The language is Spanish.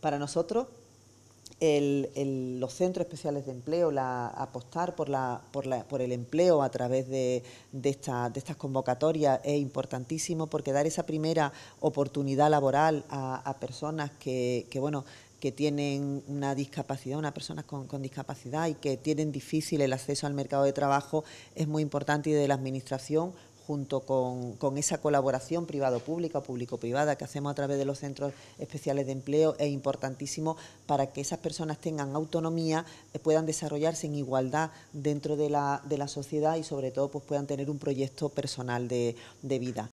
Para nosotros, los centros especiales de empleo, la, apostar por, el empleo a través de, de, estas convocatorias es importantísimo porque dar esa primera oportunidad laboral a, personas que, bueno, que tienen una discapacidad, una personas con, con, discapacidad y que tienen difícil el acceso al mercado de trabajo es muy importante y de la Administración junto con, con esa colaboración privado-pública o público-privada que hacemos a través de los centros especiales de empleo, es importantísimo para que esas personas tengan autonomía, eh, puedan desarrollarse en igualdad dentro de la, de la sociedad y sobre todo pues puedan tener un proyecto personal de vida.